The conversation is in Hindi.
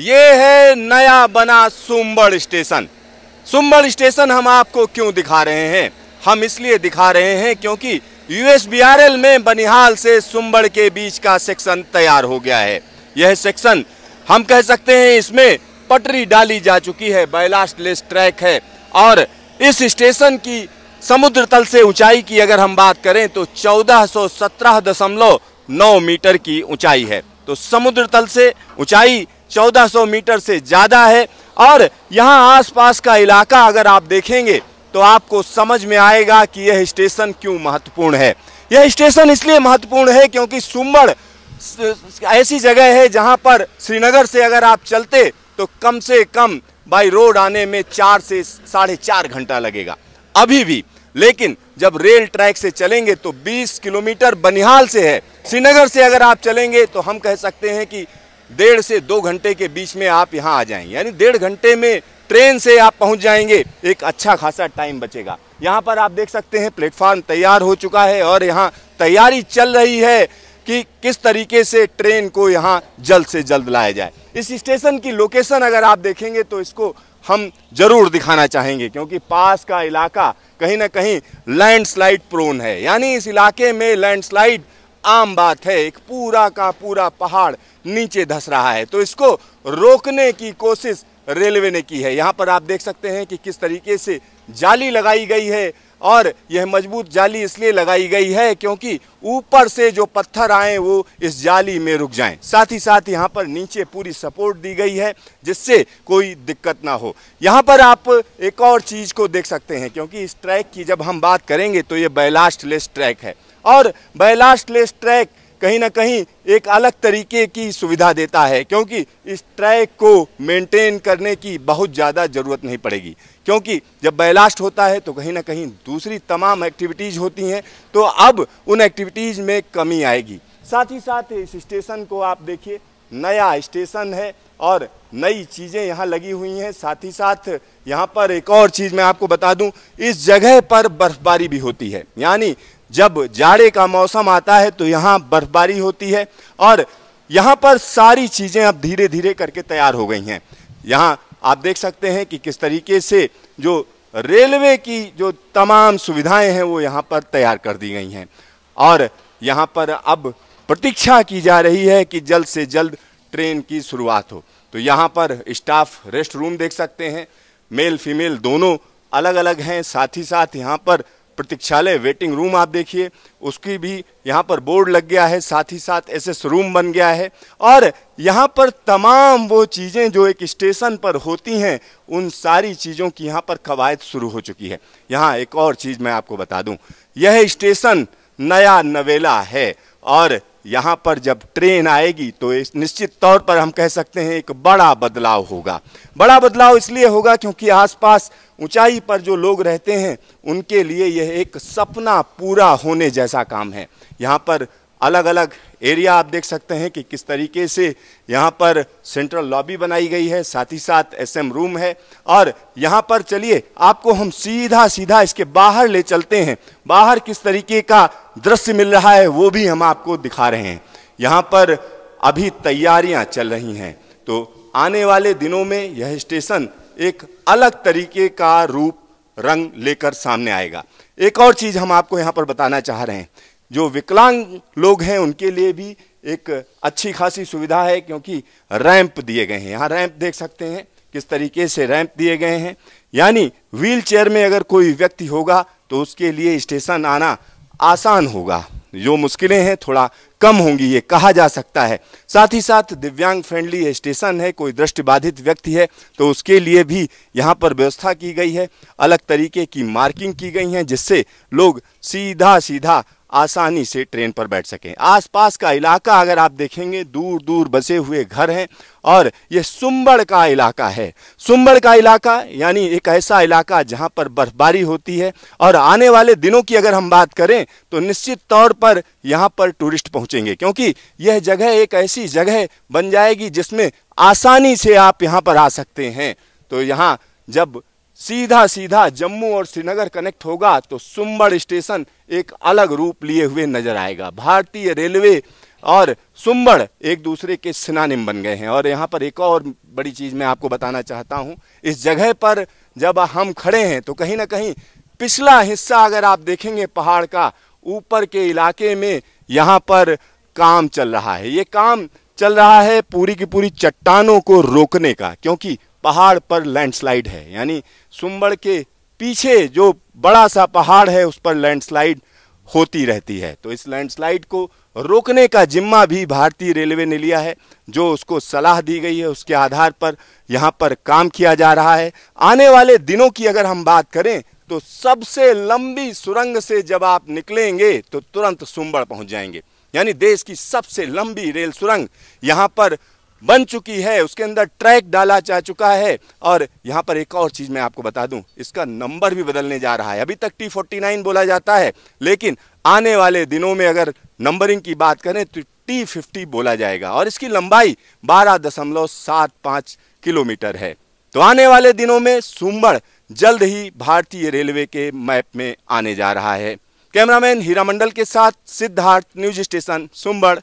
ये है नया बना सुम्बड़ स्टेशन सुम्बड़ स्टेशन हम आपको क्यों दिखा रहे हैं हम इसलिए दिखा रहे हैं क्योंकि यूएसबीआरएल में बनिहाल से सुम्बड़ के बीच का सेक्शन तैयार हो गया है यह सेक्शन हम कह सकते हैं इसमें पटरी डाली जा चुकी है बैलास्ट लेस ट्रैक है और इस स्टेशन की समुद्र तल से ऊंचाई की अगर हम बात करें तो चौदह मीटर की ऊंचाई है तो समुद्र तल से ऊंचाई 1400 मीटर से ज़्यादा है और यहाँ आसपास का इलाका अगर आप देखेंगे तो आपको समझ में आएगा कि यह स्टेशन क्यों महत्वपूर्ण है यह स्टेशन इसलिए महत्वपूर्ण है क्योंकि सुम्बड़ ऐसी जगह है जहाँ पर श्रीनगर से अगर आप चलते तो कम से कम बाई रोड आने में चार से साढ़े चार घंटा लगेगा अभी भी लेकिन जब रेल ट्रैक से चलेंगे तो 20 किलोमीटर बनिहाल से है श्रीनगर से अगर आप चलेंगे तो हम कह सकते हैं कि डेढ़ से दो घंटे के बीच में आप यहाँ आ जाएंगे यानी डेढ़ घंटे में ट्रेन से आप पहुँच जाएंगे एक अच्छा खासा टाइम बचेगा यहाँ पर आप देख सकते हैं प्लेटफार्म तैयार हो चुका है और यहाँ तैयारी चल रही है कि किस तरीके से ट्रेन को यहाँ जल्द से जल्द लाया जाए इस स्टेशन की लोकेशन अगर आप देखेंगे तो इसको हम जरूर दिखाना चाहेंगे क्योंकि पास का इलाका कहीं ना कहीं लैंडस्लाइड प्रोन है यानी इस इलाके में लैंडस्लाइड आम बात है एक पूरा का पूरा पहाड़ नीचे धस रहा है तो इसको रोकने की कोशिश रेलवे ने की है यहाँ पर आप देख सकते हैं कि किस तरीके से जाली लगाई गई है और यह मजबूत जाली इसलिए लगाई गई है क्योंकि ऊपर से जो पत्थर आए वो इस जाली में रुक जाएं साथ ही साथ यहाँ पर नीचे पूरी सपोर्ट दी गई है जिससे कोई दिक्कत ना हो यहाँ पर आप एक और चीज़ को देख सकते हैं क्योंकि इस ट्रैक की जब हम बात करेंगे तो ये बैलास्टलेस ट्रैक है और बैलास्टलेस ट्रैक कहीं ना कहीं एक अलग तरीके की सुविधा देता है क्योंकि इस ट्रैक को मेंटेन करने की बहुत ज़्यादा ज़रूरत नहीं पड़ेगी क्योंकि जब बैलास्ट होता है तो कहीं ना कहीं दूसरी तमाम एक्टिविटीज़ होती हैं तो अब उन एक्टिविटीज़ में कमी आएगी साथ ही साथ इस स्टेशन को आप देखिए नया स्टेशन है और नई चीज़ें यहाँ लगी हुई हैं साथ ही साथ यहाँ पर एक और चीज़ मैं आपको बता दूँ इस जगह पर बर्फबारी भी होती है यानी जब जाड़े का मौसम आता है तो यहाँ बर्फबारी होती है और यहाँ पर सारी चीज़ें अब धीरे धीरे करके तैयार हो गई हैं यहाँ आप देख सकते हैं कि किस तरीके से जो रेलवे की जो तमाम सुविधाएं हैं वो यहाँ पर तैयार कर दी गई हैं और यहाँ पर अब प्रतीक्षा की जा रही है कि जल्द से जल्द ट्रेन की शुरुआत हो तो यहाँ पर स्टाफ रेस्ट रूम देख सकते हैं मेल फीमेल दोनों अलग अलग हैं साथ ही साथ यहाँ पर प्रतीक्षालय वेटिंग रूम आप देखिए उसकी भी यहाँ पर बोर्ड लग गया है साथ ही साथ एस रूम बन गया है और यहाँ पर तमाम वो चीज़ें जो एक स्टेशन पर होती हैं उन सारी चीज़ों की यहाँ पर कवायद शुरू हो चुकी है यहाँ एक और चीज़ मैं आपको बता दूँ यह स्टेशन नया नवेला है और यहाँ पर जब ट्रेन आएगी तो इस निश्चित तौर पर हम कह सकते हैं एक बड़ा बदलाव होगा बड़ा बदलाव इसलिए होगा क्योंकि आसपास ऊंचाई पर जो लोग रहते हैं उनके लिए यह एक सपना पूरा होने जैसा काम है यहाँ पर अलग अलग एरिया आप देख सकते हैं कि किस तरीके से यहाँ पर सेंट्रल लॉबी बनाई गई है साथ ही साथ एसएम रूम है और यहाँ पर चलिए आपको हम सीधा सीधा इसके बाहर ले चलते हैं बाहर किस तरीके का दृश्य मिल रहा है वो भी हम आपको दिखा रहे हैं यहाँ पर अभी तैयारियाँ चल रही हैं तो आने वाले दिनों में यह स्टेशन एक अलग तरीके का रूप रंग लेकर सामने आएगा एक और चीज़ हम आपको यहाँ पर बताना चाह रहे हैं जो विकलांग लोग हैं उनके लिए भी एक अच्छी खासी सुविधा है क्योंकि रैंप दिए गए हैं यहाँ रैंप देख सकते हैं किस तरीके से रैंप दिए गए हैं यानी व्हील चेयर में अगर कोई व्यक्ति होगा तो उसके लिए स्टेशन आना आसान होगा जो मुश्किलें हैं थोड़ा कम होंगी ये कहा जा सकता है साथ ही साथ दिव्यांग फ्रेंडली स्टेशन है कोई दृष्टिबाधित व्यक्ति है तो उसके लिए भी यहाँ पर व्यवस्था की गई है अलग तरीके की मार्किंग की गई है जिससे लोग सीधा सीधा आसानी से ट्रेन पर बैठ सकें आसपास का इलाका अगर आप देखेंगे दूर दूर बसे हुए घर हैं और यह सुंबड़ का इलाका है सुंबड़ का इलाका यानी एक ऐसा इलाका जहां पर बर्फबारी होती है और आने वाले दिनों की अगर हम बात करें तो निश्चित तौर पर यहां पर टूरिस्ट पहुंचेंगे क्योंकि यह जगह एक ऐसी जगह बन जाएगी जिसमें आसानी से आप यहाँ पर आ सकते हैं तो यहाँ जब सीधा सीधा जम्मू और श्रीनगर कनेक्ट होगा तो सुम्बड़ स्टेशन एक अलग रूप लिए हुए नजर आएगा भारतीय रेलवे और सुम्बड़ एक दूसरे के सिनानिम बन गए हैं और यहाँ पर एक और बड़ी चीज़ मैं आपको बताना चाहता हूँ इस जगह पर जब हम खड़े हैं तो कहीं ना कहीं पिछला हिस्सा अगर आप देखेंगे पहाड़ का ऊपर के इलाके में यहाँ पर काम चल रहा है ये काम चल रहा है पूरी की पूरी चट्टानों को रोकने का क्योंकि पहाड़ पर लैंडस्लाइड है यानी सुंबड़ के पीछे जो बड़ा सा पहाड़ है उस पर लैंडस्लाइड होती रहती है तो इस लैंडस्लाइड को रोकने का जिम्मा भी भारतीय रेलवे ने लिया है जो उसको सलाह दी गई है उसके आधार पर यहाँ पर काम किया जा रहा है आने वाले दिनों की अगर हम बात करें तो सबसे लंबी सुरंग से जब आप निकलेंगे तो तुरंत सुंबड़ पहुंच जाएंगे यानी देश की सबसे लंबी रेल सुरंग यहाँ पर बन चुकी है उसके अंदर ट्रैक डाला जा चुका है और यहाँ पर एक और चीज़ मैं आपको बता दूँ इसका नंबर भी बदलने जा रहा है अभी तक टी फोर्टी नाइन बोला जाता है लेकिन आने वाले दिनों में अगर नंबरिंग की बात करें तो टी फिफ्टी बोला जाएगा और इसकी लंबाई बारह दशमलव सात पाँच किलोमीटर है तो आने वाले दिनों में सुम्बड़ जल्द ही भारतीय रेलवे के मैप में आने जा रहा है कैमरामैन हीरा मंडल के साथ सिद्धार्थ न्यूज स्टेशन सुम्बड़